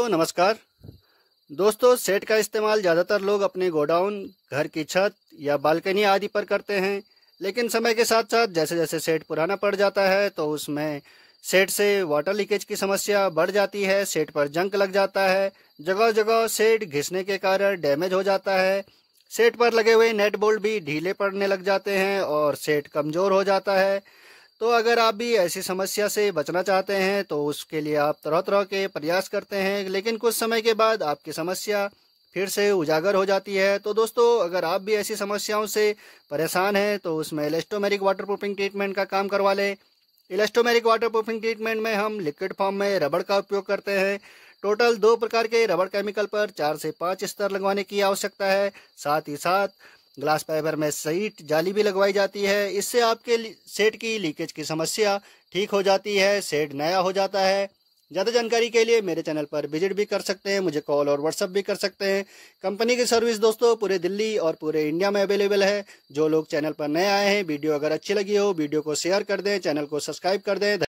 दोस्तों नमस्कार दोस्तों सेट का इस्तेमाल ज़्यादातर लोग अपने गोडाउन घर की छत या बालकनी आदि पर करते हैं लेकिन समय के साथ साथ जैसे जैसे सेट पुराना पड़ जाता है तो उसमें सेट से वाटर लीकेज की समस्या बढ़ जाती है सेट पर जंक लग जाता है जगह जगह सेट घिसने के कारण डैमेज हो जाता है सेट पर लगे हुए नेट बोल्ट भी ढीले पड़ने लग जाते हैं और सेट कमज़ोर हो जाता है तो अगर आप भी ऐसी समस्या से बचना चाहते हैं तो उसके लिए आप तरह तरह के प्रयास करते हैं लेकिन कुछ समय के बाद आपकी समस्या फिर से उजागर हो जाती है तो दोस्तों अगर आप भी ऐसी समस्याओं से परेशान हैं तो उसमें इलेस्टोमेरिक वाटर प्रूफिंग ट्रीटमेंट का काम करवा लें इलेस्टोमेरिक वाटर प्रूफिंग ट्रीटमेंट में हम लिक्विड फॉर्म में रबड़ का उपयोग करते हैं टोटल दो प्रकार के रबड़ केमिकल पर चार से पाँच स्तर लगवाने की आवश्यकता है साथ ही साथ ग्लास फाइबर में सीट जाली भी लगवाई जाती है इससे आपके सेट की लीकेज की समस्या ठीक हो जाती है सेट नया हो जाता है ज़्यादा जानकारी के लिए मेरे चैनल पर विजिट भी कर सकते हैं मुझे कॉल और व्हाट्सअप भी कर सकते हैं कंपनी की सर्विस दोस्तों पूरे दिल्ली और पूरे इंडिया में अवेलेबल है जो लोग चैनल पर नए आए हैं वीडियो अगर अच्छी लगी हो वीडियो को शेयर कर दें चैनल को सब्सक्राइब कर दें